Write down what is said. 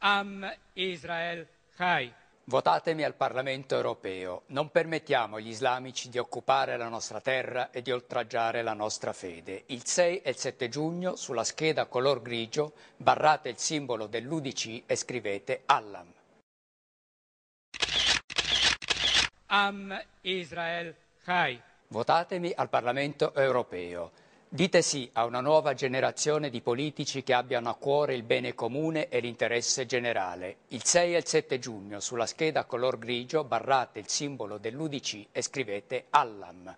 Am Israel Chai. Votatemi al Parlamento europeo. Non permettiamo agli islamici di occupare la nostra terra e di oltraggiare la nostra fede. Il 6 e il 7 giugno, sulla scheda color grigio, barrate il simbolo dell'UDC e scrivete Allam. Am Israel Chai. Votatemi al Parlamento europeo. Dite sì a una nuova generazione di politici che abbiano a cuore il bene comune e l'interesse generale. Il 6 e il 7 giugno sulla scheda color grigio barrate il simbolo dell'UDC e scrivete Allam.